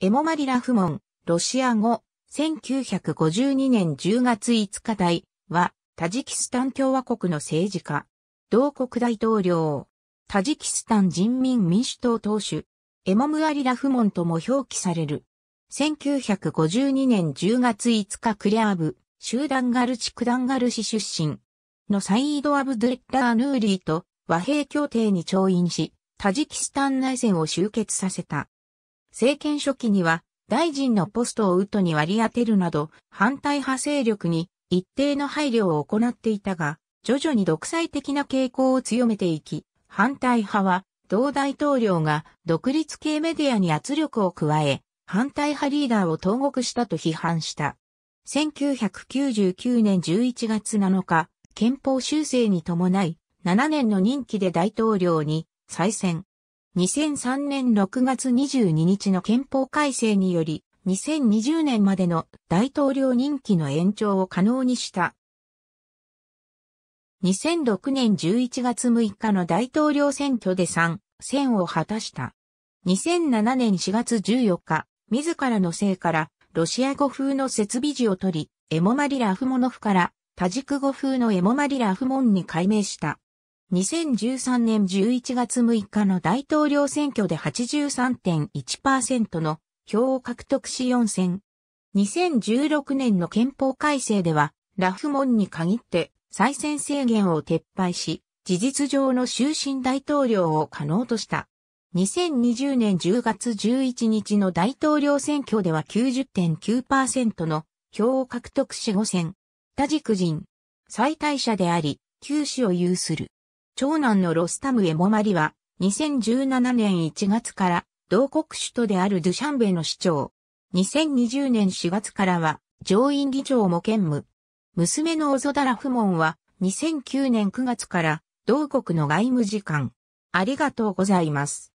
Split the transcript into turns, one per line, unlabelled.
エモマリラフモン、ロシア語、1952年10月5日台は、タジキスタン共和国の政治家、同国大統領、タジキスタン人民民主党党首、エモムアリラフモンとも表記される。1952年10月5日クリアーブ、集団ガルチクダンガル市出身のサイード・アブドゥレッラー・ヌーリーと和平協定に調印し、タジキスタン内戦を終結させた。政権初期には大臣のポストをウッドに割り当てるなど反対派勢力に一定の配慮を行っていたが、徐々に独裁的な傾向を強めていき、反対派は同大統領が独立系メディアに圧力を加え、反対派リーダーを投獄したと批判した。1999年11月7日、憲法修正に伴い、7年の任期で大統領に再選。2003年6月22日の憲法改正により、2020年までの大統領任期の延長を可能にした。2006年11月6日の大統領選挙で3選を果たした。2007年4月14日、自らの姓からロシア語風の設備字を取り、エモマリラフモノフからタジク語風のエモマリラフモンに改名した。2013年11月6日の大統領選挙で83.1%の票を獲得し4選。2016年の憲法改正では、ラフモンに限って再選制限を撤廃し、事実上の終身大統領を可能とした。2020年10月11日の大統領選挙では90.9%の票を獲得し5選。タジク人、最大者であり、九死を有する。長男のロスタム・エモマリは、2017年1月から、同国首都であるドゥシャンベの市長。2020年4月からは、上院議長も兼務。娘のオゾダラフモンは、2009年9月から、同国の外務次官。ありがとうございます。